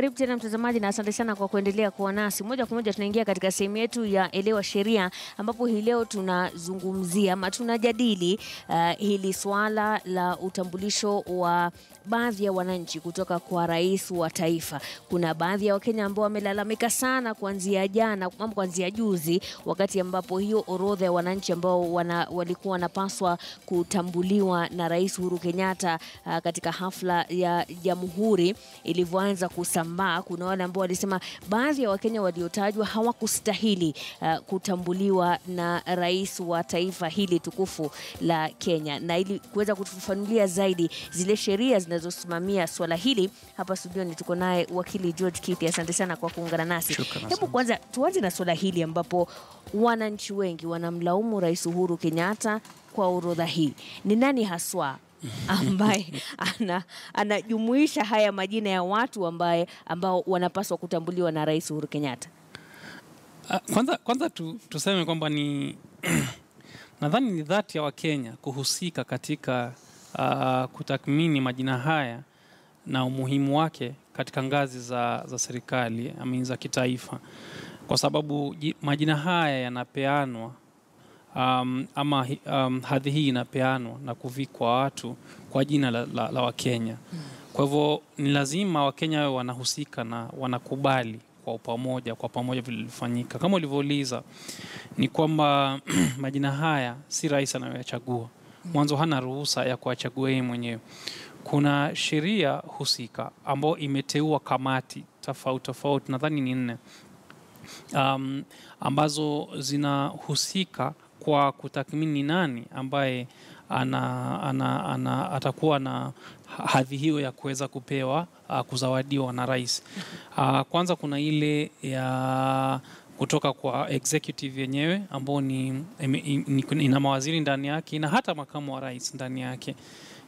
Karibu tena mtazamaji, na asante sana kwa kuendelea kuwa nasi. Moja kwa moja tunaingia katika sehemu yetu ya elewa sheria, ambapo hii leo tunazungumzia ama tunajadili uh, hili swala la utambulisho wa baadhi ya wananchi kutoka kwa rais wa taifa. Kuna baadhi ya Wakenya ambao wamelalamika sana kuanzia jana, kuanzia juzi, wakati ambapo hiyo orodha ya wananchi ambao wana, walikuwa wanapaswa kutambuliwa na Rais Uhuru Kenyatta ah, katika hafla ya Jamhuri ilivyoanza kusambaa, kuna wale ambao walisema baadhi ya Wakenya waliotajwa hawakustahili ah, kutambuliwa na rais wa taifa hili tukufu la Kenya, na ili kuweza kutufafanulia zaidi zile sheria zinazosimamia swala hili. Hapa studioni tuko naye wakili George Kithi, asante sana kwa kuungana nasi. Hebu kwanza tuanze na swala hili ambapo wananchi wengi wanamlaumu Rais Uhuru Kenyatta kwa orodha hii. Ni nani haswa ambaye anajumuisha ana haya majina ya watu ambaye ambao wanapaswa kutambuliwa na Rais Uhuru Kenyatta? Ah, kwanza, kwanza tu, tuseme kwamba ni nadhani ni dhati ya Wakenya kuhusika katika uh, kutathmini majina haya na umuhimu wake katika ngazi za, za serikali amin za kitaifa, kwa sababu majina haya yanapeanwa um, ama um, hadhi hii inapeanwa na kuvikwa watu kwa jina la, la, la Wakenya. Kwa hivyo ni lazima Wakenya wao wanahusika na wanakubali kwa pamoja kwa pamoja vilifanyika Kama ulivyouliza, ni kwamba majina haya si rais anayoyachagua mwanzo hana ruhusa ya kuwachagua yeye mwenyewe. Kuna sheria husika ambayo imeteua kamati tofauti tofauti, nadhani ni nne, um, ambazo zinahusika kwa kutathmini nani ambaye ana, ana, ana, atakuwa na hadhi hiyo ya kuweza kupewa uh, kuzawadiwa na rais. Uh, kwanza kuna ile ya kutoka kwa executive yenyewe ambao ni, ina mawaziri ndani yake na hata makamu wa rais ndani yake,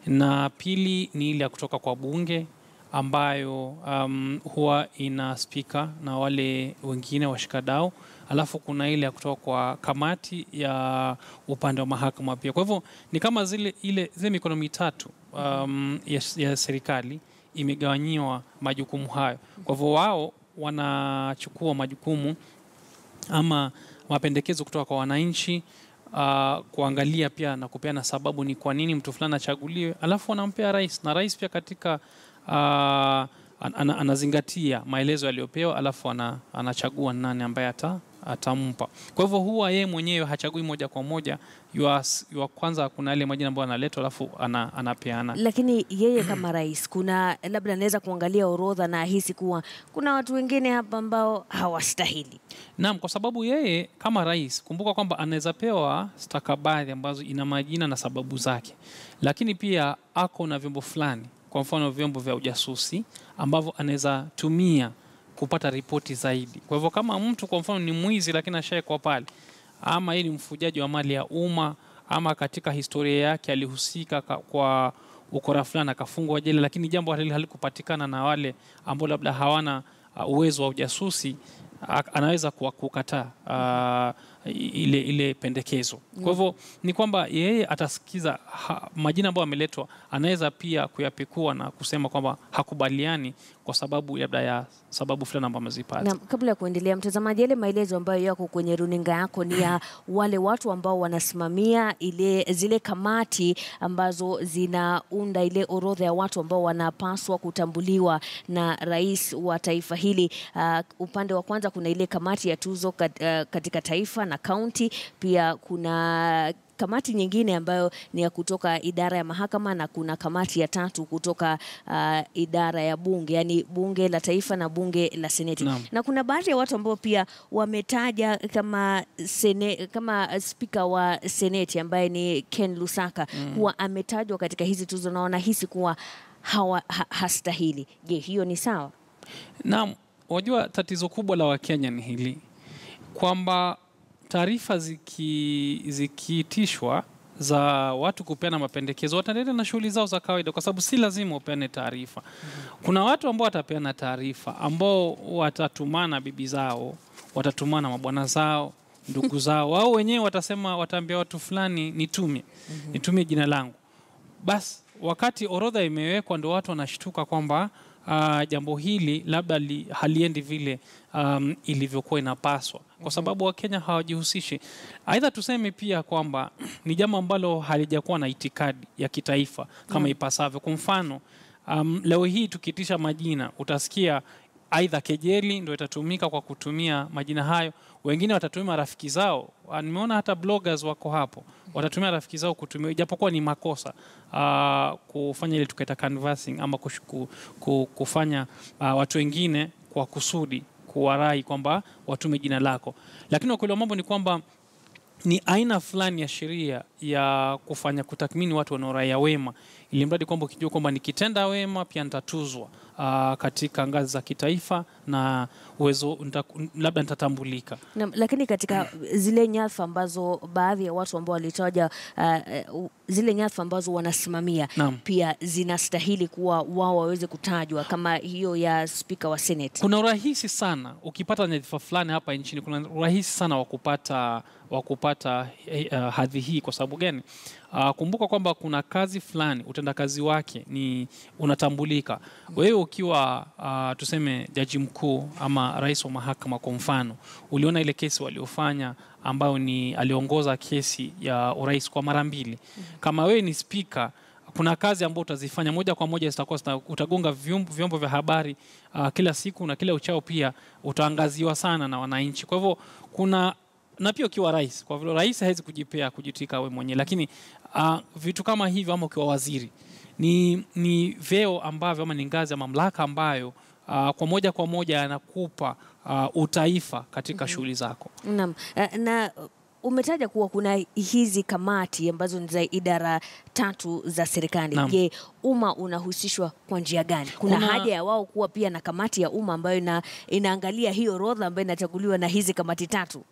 na pili ni ile ya kutoka kwa bunge ambayo um, huwa ina spika na wale wengine washikadau, alafu kuna ile ya kutoka kwa kamati ya upande wa mahakama pia. Kwa hivyo ni kama zile, ile, zile mikono mitatu um, ya, ya serikali imegawanyiwa majukumu hayo. Kwa hivyo wao wanachukua majukumu ama mapendekezo kutoka kwa wananchi uh, kuangalia pia na kupeana sababu ni kwa nini mtu fulani achaguliwe, alafu anampea rais, na rais pia katika uh, anazingatia maelezo aliyopewa, alafu anachagua nani ambaye ata atampa. Kwa hivyo huwa yeye mwenyewe hachagui moja kwa moja yua, kwanza kuna yale majina ambayo analeta alafu ana, anapeana. Lakini yeye kama rais, kuna labda anaweza kuangalia orodha na ahisi kuwa kuna watu wengine hapa ambao hawastahili. Naam, kwa sababu yeye kama rais, kumbuka kwamba anaweza pewa stakabadhi ambazo ina majina na sababu zake, lakini pia ako na vyombo fulani, kwa mfano vyombo vya ujasusi ambavyo anaweza tumia kupata ripoti zaidi. Kwa hivyo kama mtu kwa mfano ni mwizi lakini ashawekwa pale, ama yeye ni mfujaji wa mali ya umma, ama katika historia yake alihusika kwa ukora fulani akafungwa jela, lakini jambo hili halikupatikana na wale ambao labda hawana uh, uwezo wa ujasusi, anaweza kukataa uh, ile, ile pendekezo Kwa hivyo ni kwamba yeye atasikiza ha, majina ambayo ameletwa, anaweza pia kuyapekua na kusema kwamba hakubaliani kwa sababu labda ya sababu fulani ambazo amezipata. Na kabla ya kuendelea, mtazamaji, yale maelezo ambayo yako kwenye runinga yako ni ya wale watu ambao wanasimamia ile zile kamati ambazo zinaunda ile orodha ya watu ambao wanapaswa kutambuliwa na rais wa taifa hili. Uh, upande wa kwanza kuna ile kamati ya tuzo kat, uh, katika taifa na kaunti. Pia kuna kamati nyingine ambayo ni ya kutoka idara ya mahakama na kuna kamati ya tatu kutoka uh, idara ya bunge, yani bunge la taifa na bunge la seneti no. Na kuna baadhi ya watu ambao pia wametaja kama, sene, kama spika wa seneti ambaye ni Ken Lusaka mm. kuwa ametajwa katika hizi tuzo na wanahisi kuwa hawa, ha, hastahili. Je, hiyo ni sawa? Naam, wajua tatizo kubwa la Wakenya ni hili kwamba taarifa zikiitishwa ziki za watu kupeana mapendekezo wataendelea na shughuli zao za kawaida, kwa sababu si lazima upeane taarifa. mm -hmm. Kuna watu ambao watapeana taarifa, ambao watatumana bibi zao, watatumana mabwana zao, ndugu zao wao wenyewe watasema, wataambia watu fulani nitumie, mm -hmm. nitumie jina langu. Basi wakati orodha imewekwa, ndio watu wanashtuka kwamba uh, jambo hili labda li, haliendi vile um, ilivyokuwa inapaswa, kwa mhm. sababu Wakenya hawajihusishi. Aidha, tuseme pia kwamba ni jambo ambalo halijakuwa na itikadi ya kitaifa kama mm. ipasavyo. Kwa mfano um, leo hii tukiitisha majina utasikia aidha kejeli ndio itatumika kwa kutumia majina hayo. Wengine watatumia rafiki zao, ah, nimeona hata bloggers wako hapo, watatumia rafiki zao kutumia, ijapokuwa ni makosa uh, kufanya ile tukaita canvassing ama kushuku, kufanya uh, watu wengine kwa kusudi kuwarai kwamba watume jina lako, lakini ukweli wa mambo ni kwamba ni aina fulani ya sheria ya kufanya kutathmini watu wanaoraia wema, ili mradi kwamba ukijua kwamba nikitenda wema pia nitatuzwa uh, katika ngazi za kitaifa na uwezo nita, labda nitatambulika. Na, lakini katika zile nyadhifa ambazo baadhi ya watu ambao walitaja uh, uh zile nyadhifa ambazo wanasimamia na, pia zinastahili kuwa wao waweze kutajwa kama hiyo ya spika wa Senate. Kuna urahisi sana ukipata nyadhifa fulani hapa nchini, kuna urahisi sana wa kupata wa kupata uh, hadhi hii kwa sababu gani? Uh, kumbuka kwamba kuna kazi fulani utendakazi wake ni unatambulika. Wewe ukiwa uh, tuseme jaji mkuu ama rais wa mahakama kwa mfano, uliona ile kesi waliofanya ambayo ni aliongoza kesi ya urais kwa mara mbili. Kama wewe ni spika kuna kazi ambayo utazifanya moja kwa moja, zitakuwa utagonga vyombo, vyombo vya habari uh, kila siku na kila uchao, pia utaangaziwa sana na wananchi. Kwa hivyo kuna na pia ukiwa rais, kwa vile rais hawezi kujipea kujitika we mwenyewe, lakini Ah, vitu kama hivyo, ama ukiwa waziri ni, ni vyeo ambavyo ama ni ngazi ya mamlaka ambayo uh, kwa moja kwa moja yanakupa uh, utaifa katika mm -hmm. shughuli zako. na, eh, na umetaja kuwa kuna hizi kamati ambazo ni za idara tatu za serikali. Je, umma unahusishwa kwa njia gani? Kuna, kuna haja ya wao kuwa pia na kamati ya umma ambayo ina, inaangalia hiyo orodha ambayo inachaguliwa na hizi kamati tatu?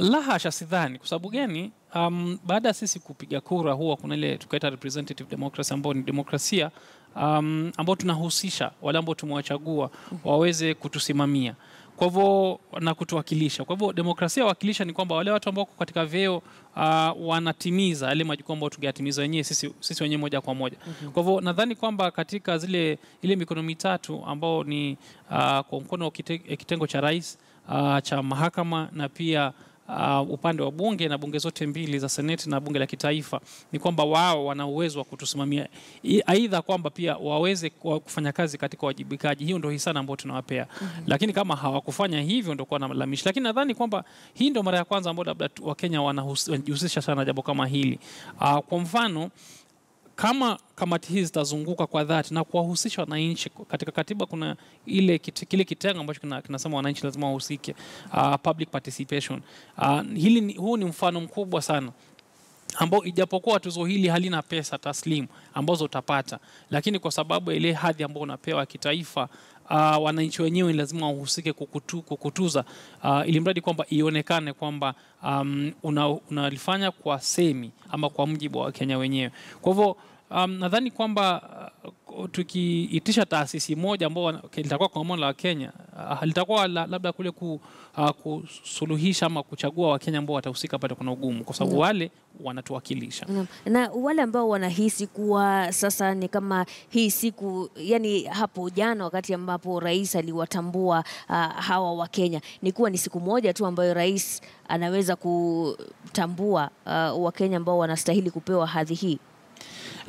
La hasha, sidhani. Kwa sababu gani? Um, baada ya sisi kupiga kura huwa kuna ile tukaita representative democracy ambayo ni demokrasia um, ambao tunahusisha wale ambao tumewachagua waweze kutusimamia kwa hivyo na kutuwakilisha. Kwa hivyo demokrasia wakilisha ni kwamba wale watu ambao wako katika vyeo uh, wanatimiza yale majukumu ambayo tungeyatimiza wenyewe sisi, sisi wenyewe moja kwa moja. mm -hmm. Kwa hivyo nadhani kwamba katika zile ile mikono mitatu ambao ni uh, kwa mkono wa kitengo cha rais uh, cha mahakama na pia uh, upande wa bunge na bunge zote mbili za seneti na bunge la kitaifa ni kwamba wao wana uwezo wa kutusimamia, aidha kwamba pia waweze kufanya kazi katika wajibikaji. Hiyo ndio hisana ambayo tunawapea mm -hmm. Lakini kama hawakufanya hivyo ndio kuwa na lalamishi, lakini nadhani kwamba hii ndio mara ya kwanza ambayo labda Wakenya wanajihusisha sana jambo kama hili uh, kwa mfano kama kamati hizi zitazunguka kwa dhati na kuwahusisha wananchi, katika katiba kuna ile kile kitengo ambacho kinasema wananchi lazima wahusike, uh, public participation. Uh, hili, huu ni mfano mkubwa sana ambao ijapokuwa tuzo hili halina pesa taslimu ambazo utapata, lakini kwa sababu ile hadhi ambayo unapewa kitaifa, uh, wananchi wenyewe lazima wahusike kukutu, kukutuza uh, ili mradi kwamba ionekane kwamba um, unalifanya una kwa semi ama kwa mjibu wa Wakenya wenyewe. Kwa hivyo Um, nadhani kwamba uh, tukiitisha taasisi moja ambao litakuwa kongamano la Wakenya uh, litakuwa la, labda kule ku, uh, kusuluhisha ama kuchagua Wakenya ambao watahusika pale kuna ugumu, kwa sababu wale wanatuwakilisha no. Na wale ambao wanahisi kuwa sasa ni kama hii siku, yani hapo jana wakati ambapo rais aliwatambua uh, hawa Wakenya ni kuwa ni siku moja tu ambayo rais anaweza kutambua uh, Wakenya ambao wanastahili kupewa hadhi hii.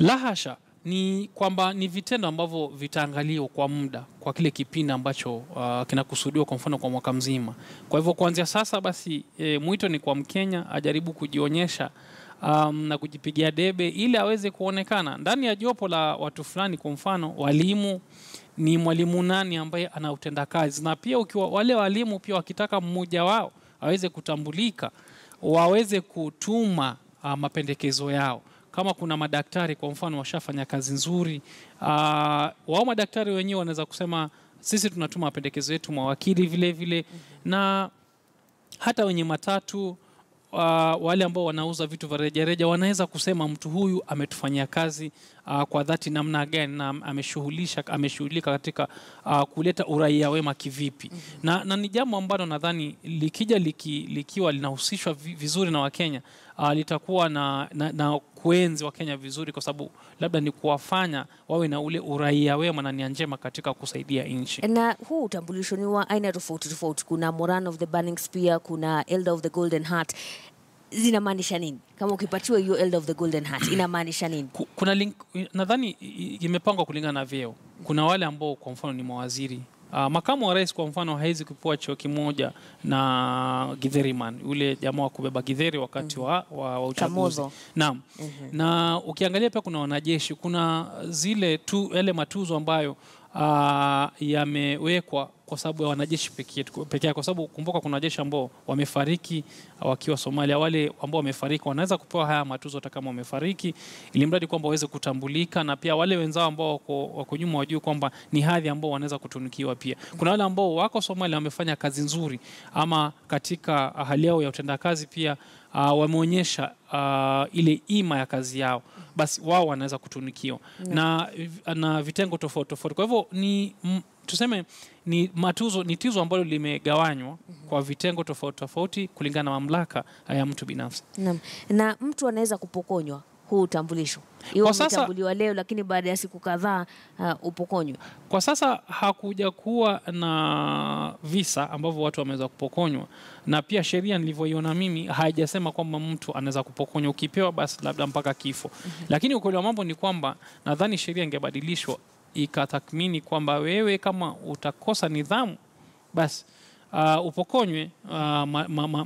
Lahasha, ni kwamba ni vitendo ambavyo vitaangaliwa kwa muda kwa kile kipindi ambacho uh, kinakusudiwa kwa mfano kwa mwaka mzima. Kwa hivyo kuanzia sasa basi e, mwito ni kwa Mkenya ajaribu kujionyesha um, na kujipigia debe ili aweze kuonekana ndani ya jopo la watu fulani. Kwa mfano walimu, ni mwalimu nani ambaye ana utendakazi, na pia ukiwa wale walimu pia wakitaka mmoja wao aweze kutambulika, waweze kutuma uh, mapendekezo yao kama kuna madaktari kwa mfano washafanya kazi nzuri uh, wao madaktari wenyewe wanaweza kusema sisi tunatuma mapendekezo yetu mawakili vile vile mm -hmm. na hata wenye matatu uh, wale ambao wanauza vitu vya rejareja wanaweza kusema mtu huyu ametufanyia kazi uh, kwa dhati namna gani na ameshughulisha ameshughulika katika uh, kuleta uraia wema kivipi mm -hmm. na, na ni jambo ambalo nadhani likija liki, likiwa linahusishwa vizuri na Wakenya uh, litakuwa na, na, na kuenzi wa Kenya vizuri, kwa sababu labda ni kuwafanya wawe na ule uraia wema na nia njema katika kusaidia nchi. Na huu utambulisho ni wa aina tofauti tofauti, kuna Moran of the Burning Spear, kuna Elder of the Golden Heart zinamaanisha nini? Kama ukipatiwa hiyo Elder of the Golden Heart inamaanisha nini? Kuna link, nadhani imepangwa kulingana na vyeo. Kuna wale ambao kwa mfano ni mawaziri Uh, makamu wa rais kwa mfano hawezi kupewa cheo kimoja na Githeriman yule jamaa wa kubeba Githeri wakati mm. wa, mhm. wa, wa uchaguzi naam. mm -hmm. Na ukiangalia pia kuna wanajeshi, kuna zile tu yale matuzo ambayo uh, yamewekwa kwa sababu ya wanajeshi pekee yake, kwa sababu kumbuka, kuna wanajeshi ambao wamefariki wakiwa Somalia. Wale ambao wamefariki wanaweza kupewa haya matuzo hata kama wamefariki, ili mradi kwamba waweze kutambulika, na pia wale wenzao ambao wako, wako nyuma wajue kwamba ni hadhi ambao wanaweza kutunukiwa. Pia kuna wale ambao wako Somalia wamefanya kazi nzuri, ama katika ah, hali yao ya utendakazi pia Uh, wameonyesha uh, ile ima ya kazi yao, basi wao wanaweza kutunikiwa na, na vitengo tofauti tofauti. Kwa hivyo ni tuseme ni matuzo ni tizo ambalo limegawanywa mm -hmm. kwa vitengo tofauti tofauti kulingana na mamlaka ya mtu binafsi na, na mtu anaweza kupokonywa huu utambulisho iwe leo lakini baada ya siku kadhaa uh, upokonywe kwa sasa hakuja kuwa na visa ambavyo watu wameweza kupokonywa na pia sheria nilivyoiona mimi haijasema kwamba mtu anaweza kupokonywa ukipewa basi labda mpaka kifo mm -hmm. lakini ukweli wa mambo ni kwamba nadhani sheria ingebadilishwa ikatathmini kwamba wewe kama utakosa nidhamu basi uh, upokonywe uh, matuzo ma, ma,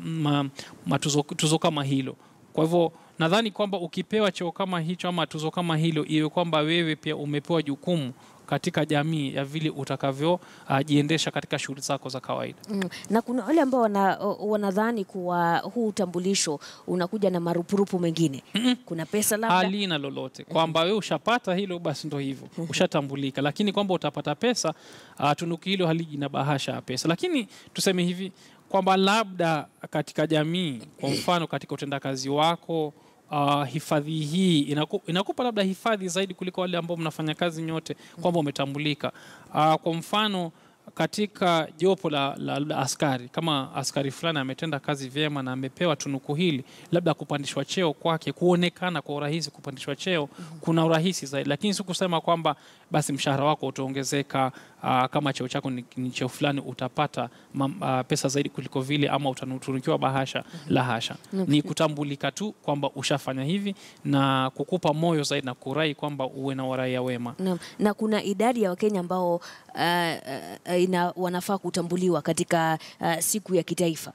ma, ma kama hilo kwa hivyo nadhani kwamba ukipewa cheo kama hicho ama tuzo kama hilo, iwe kwamba wewe pia umepewa jukumu katika jamii ya vile utakavyojiendesha ah, uh, katika shughuli zako za kawaida mm. Na kuna wale ambao wana, wanadhani kuwa huu utambulisho unakuja na marupurupu mengine mm -mm. Kuna pesa labda halina lolote kwamba wewe ushapata hilo basi ndo hivyo ushatambulika, lakini kwamba utapata pesa uh, tunuki hilo haliji na bahasha ya pesa, lakini tuseme hivi kwamba labda katika jamii, kwa mm. mfano katika utendakazi wako uh, hifadhi hii inaku, inakupa labda hifadhi zaidi kuliko wale ambao mnafanya kazi nyote, mm. kwamba umetambulika. Uh, kwa mfano katika jopo la, la, la askari, kama askari fulani ametenda kazi vyema na amepewa tunuku hili, labda kupandishwa cheo kwake kuonekana kwa urahisi, kupandishwa cheo mm -hmm. kuna urahisi zaidi, lakini si kusema kwamba basi mshahara wako utaongezeka, ah, kama cheo chako ni, ni cheo fulani utapata mam, aa, ah, pesa zaidi kuliko vile, ama utanutunukiwa bahasha. mm -hmm. La hasha, -hmm. Ni kutambulika tu kwamba ushafanya hivi na kukupa moyo zaidi na kurai kwamba uwe na waraia wema na, na kuna idadi ya Wakenya ambao uh, uh, Eh, ina, wanafaa kutambuliwa katika uh, siku ya kitaifa?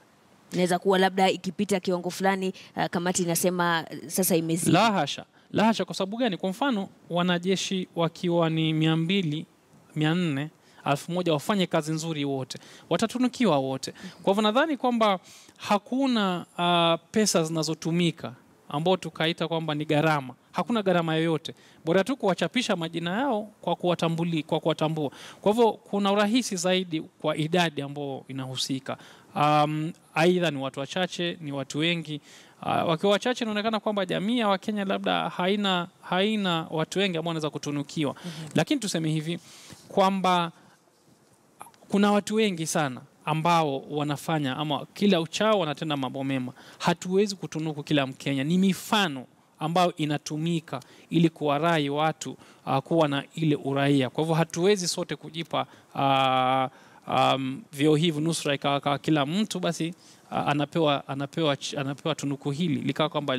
Inaweza kuwa labda ikipita kiwango fulani uh, kamati inasema sasa imezidi. La hasha, la hasha. Kwa sababu gani? Kwa mfano wanajeshi wakiwa ni mia mbili mia nne elfu moja wafanye kazi nzuri wote, watatunukiwa wote. Kwa hivyo nadhani kwamba hakuna uh, pesa zinazotumika ambao tukaita kwamba ni gharama. Hakuna gharama yoyote, bora tu kuwachapisha majina yao kwa kuwatambuli, kwa kuwatambua. Kwa hivyo kuna urahisi zaidi kwa idadi ambayo inahusika. Um, aidha ni watu wachache, ni watu wengi. Uh, wakiwa wachache inaonekana kwamba jamii ya Wakenya labda haina, haina watu wengi ambao wanaweza kutunukiwa. mm -hmm. Lakini tuseme hivi kwamba kuna watu wengi sana ambao wanafanya ama kila uchao wanatenda mambo mema. Hatuwezi kutunuku kila Mkenya, ni mifano ambayo inatumika ili kuwarai watu uh, kuwa na ile uraia. Kwa hivyo hatuwezi sote kujipa uh, um, vyeo hivi nusra ikawa kila mtu basi uh, anapewa, anapewa, anapewa tunuku hili likawa kwamba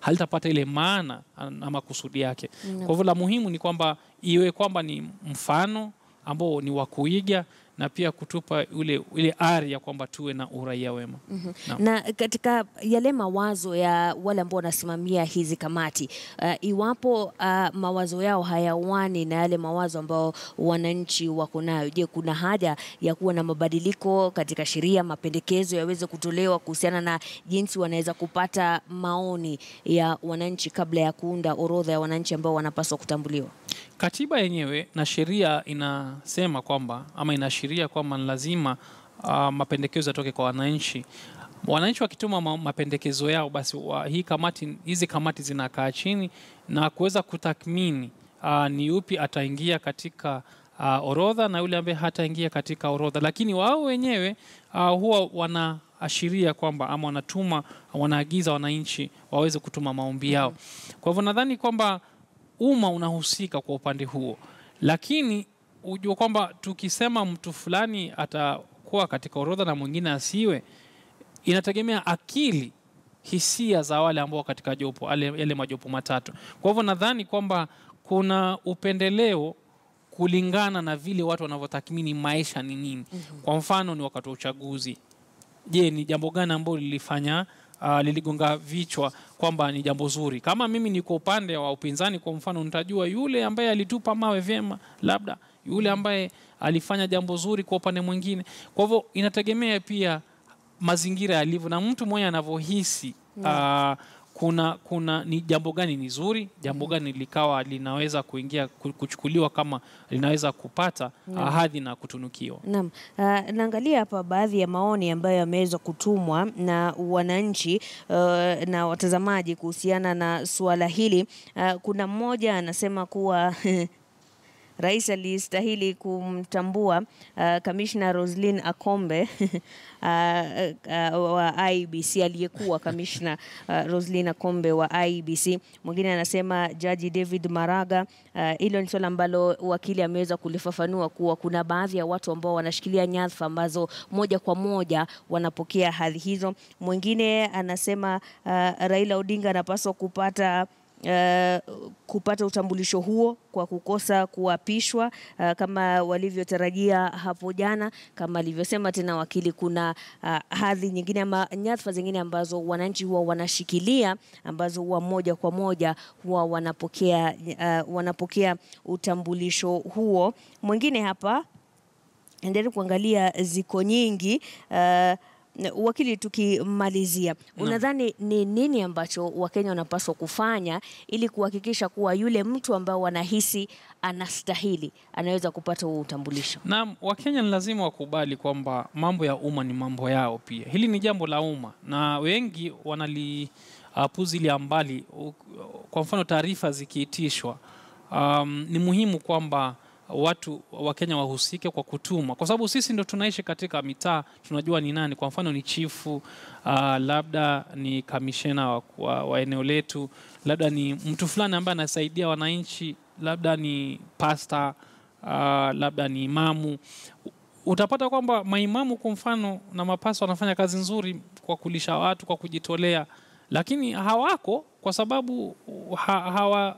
halitapata ile maana na makusudi yake. Mm. Kwa hivyo la muhimu ni kwamba iwe kwamba ni mfano ambao ni wa kuiga na pia kutupa ule, ile ari ya kwamba tuwe na uraia wema mm -hmm. no. Na katika yale mawazo ya wale ambao wanasimamia hizi kamati uh, iwapo uh, mawazo yao hayawani na yale mawazo ambao wananchi wako nayo, je, kuna haja ya kuwa na mabadiliko katika sheria, mapendekezo yaweze kutolewa kuhusiana na jinsi wanaweza kupata maoni ya wananchi kabla ya kuunda orodha ya wananchi ambao wanapaswa kutambuliwa? Katiba yenyewe na sheria inasema kwamba ama inaashiria kwamba ni lazima uh, mapendekezo yatoke kwa wananchi. Wananchi wakituma mapendekezo yao, basi wa, hii kamati, hizi kamati zinakaa chini na kuweza kutathmini uh, ni upi ataingia katika uh, orodha na yule ambaye hataingia katika orodha, lakini wao wenyewe uh, huwa wana ashiria kwamba ama wanatuma wanaagiza wananchi waweze kutuma maombi yao. Kwa hivyo nadhani kwamba umma unahusika kwa upande huo, lakini ujue kwamba tukisema mtu fulani atakuwa katika orodha na mwingine asiwe, inategemea akili hisia za wale ambao katika jopo yale majopo matatu. Kwa hivyo nadhani kwamba kuna upendeleo kulingana na vile watu wanavyotathmini maisha ni nini. Mm -hmm. Kwa mfano ni wakati wa uchaguzi. Je, ni jambo gani ambalo lilifanya uh, liligonga vichwa kwamba ni jambo zuri. Kama mimi niko upande wa upinzani, kwa mfano, nitajua yule ambaye alitupa mawe vyema, labda yule ambaye alifanya jambo zuri kwa upande mwingine. Kwa hivyo inategemea pia mazingira yalivyo na mtu mwenye anavyohisi uh, kuna, kuna ni jambo gani ni zuri, jambo mm. gani likawa linaweza kuingia kuchukuliwa kama linaweza kupata mm. ahadi ah, na kutunukiwa. Naam. Uh, naangalia hapa baadhi ya maoni ambayo yameweza kutumwa na wananchi uh, na watazamaji kuhusiana na suala hili uh, kuna mmoja anasema kuwa rais alistahili kumtambua uh, kamishna Roslin Akombe uh, uh, wa IBC e aliyekuwa kamishna uh, Roslin Akombe wa IBC. E Mwingine anasema jaji David Maraga. Uh, hilo uh, ni swala ambalo wakili ameweza kulifafanua kuwa kuna baadhi ya watu ambao wanashikilia nyadhifa ambazo moja kwa moja wanapokea hadhi hizo. Mwingine anasema uh, Raila Odinga anapaswa kupata uh, kupata utambulisho huo kwa kukosa kuapishwa uh, kama walivyotarajia hapo jana. Kama alivyosema tena wakili, kuna uh, hadhi nyingine ama nyadhifa zingine ambazo wananchi huwa wanashikilia ambazo huwa moja kwa moja huwa wanapokea, uh, wanapokea utambulisho huo. Mwingine hapa endelee kuangalia, ziko nyingi uh, wakili, tukimalizia, unadhani ni nini ambacho Wakenya wanapaswa kufanya ili kuhakikisha kuwa yule mtu ambao wanahisi anastahili anaweza kupata huo utambulisho? Naam, Wakenya ni lazima wakubali kwamba mambo ya umma ni mambo yao pia. Hili ni jambo la umma na wengi wanalipuuzilia uh, mbali. Kwa mfano, taarifa zikiitishwa, um, ni muhimu kwamba watu Wakenya wahusike kwa kutumwa, kwa sababu sisi ndo tunaishi katika mitaa, tunajua ni nani. Kwa mfano ni chifu uh, labda ni kamishena wa, wa, wa eneo letu, labda ni mtu fulani ambaye anasaidia wananchi, labda ni pasta uh, labda ni imamu. Utapata kwamba maimamu kwa mfano na mapasta wanafanya kazi nzuri kwa kulisha watu, kwa kujitolea, lakini hawako kwa sababu ha, hawa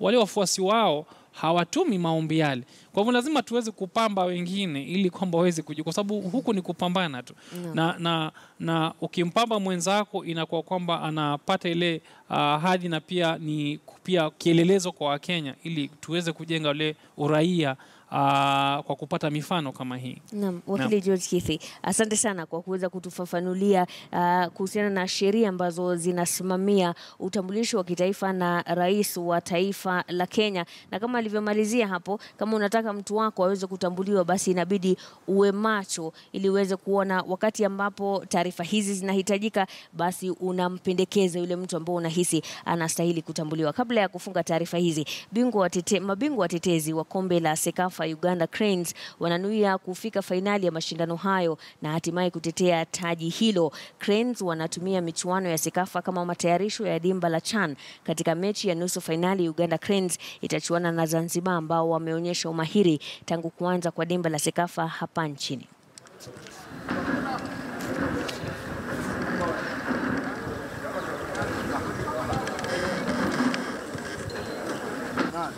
wale wafuasi wao hawatumi maombi yale. Kwa hivyo lazima tuweze kupamba wengine ili kwamba waweze kujua, kwa sababu huku ni kupambana tu no. na, na, na ukimpamba mwenzako inakuwa kwamba anapata ile uh, hadhi na pia ni pia kielelezo kwa Wakenya ili tuweze kujenga ule uraia uh, kwa kupata mifano kama hii. Naam, wakili Naam. George Kithi, asante sana kwa kuweza kutufafanulia uh, kuhusiana na sheria ambazo zinasimamia utambulisho wa kitaifa na rais wa taifa la Kenya, na kama alivyomalizia hapo, kama unataka mtu wako aweze kutambuliwa, basi inabidi uwe macho ili uweze kuona wakati ambapo taarifa hizi zinahitajika, basi unampendekeza yule mtu ambao unahisi anastahili kutambuliwa. Kabla ya kufunga taarifa hizi, bingwa watete, mabingwa watetezi wa kombe la Sekafa taifa Uganda Cranes wananuia kufika fainali ya mashindano hayo na hatimaye kutetea taji hilo. Cranes wanatumia michuano ya Sekafa kama matayarisho ya dimba la CHAN. Katika mechi ya nusu fainali, Uganda Cranes itachuana na Zanzibar ambao wameonyesha umahiri tangu kuanza kwa dimba la Sekafa hapa nchini.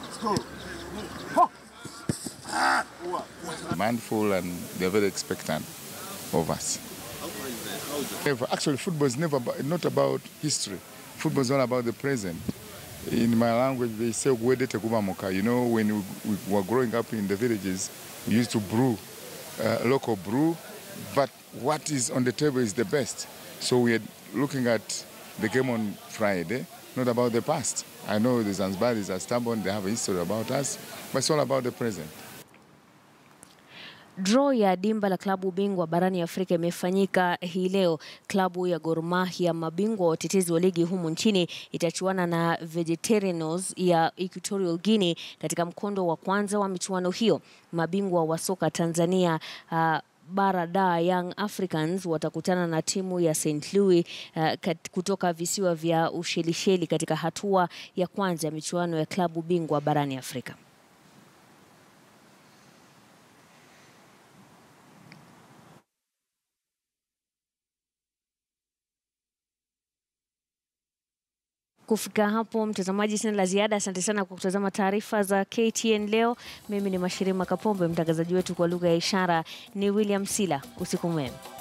Let's go. demandful and they're very expectant of us. actually, football is never not about history. Football is all about the present. In my language, they say You know, when we, were growing up in the villages, we used to brew uh, local brew, but what is on the table is the best. So we are looking at the game on Friday, not about the past. I know the Zanzibaris are stubborn; they have a history about us, but it's all about the present. Draw ya dimba la klabu bingwa barani Afrika imefanyika hii leo. Klabu ya Gor Mahia, mabingwa watetezi wa ligi humu nchini, itachuana na Vegetarianos ya Equatorial Guinea katika mkondo wa kwanza wa michuano hiyo. Mabingwa wa soka Tanzania uh, bara da Young Africans watakutana na timu ya St. Louis uh, kat, kutoka visiwa vya Ushelisheli katika hatua ya kwanza ya michuano ya klabu bingwa barani Afrika. Kufika hapo, mtazamaji, sina la ziada. Asante sana kwa kutazama taarifa za KTN leo. Mimi ni Mashirima Kapombe, mtangazaji wetu kwa lugha ya ishara ni William Sila. Usiku mwema.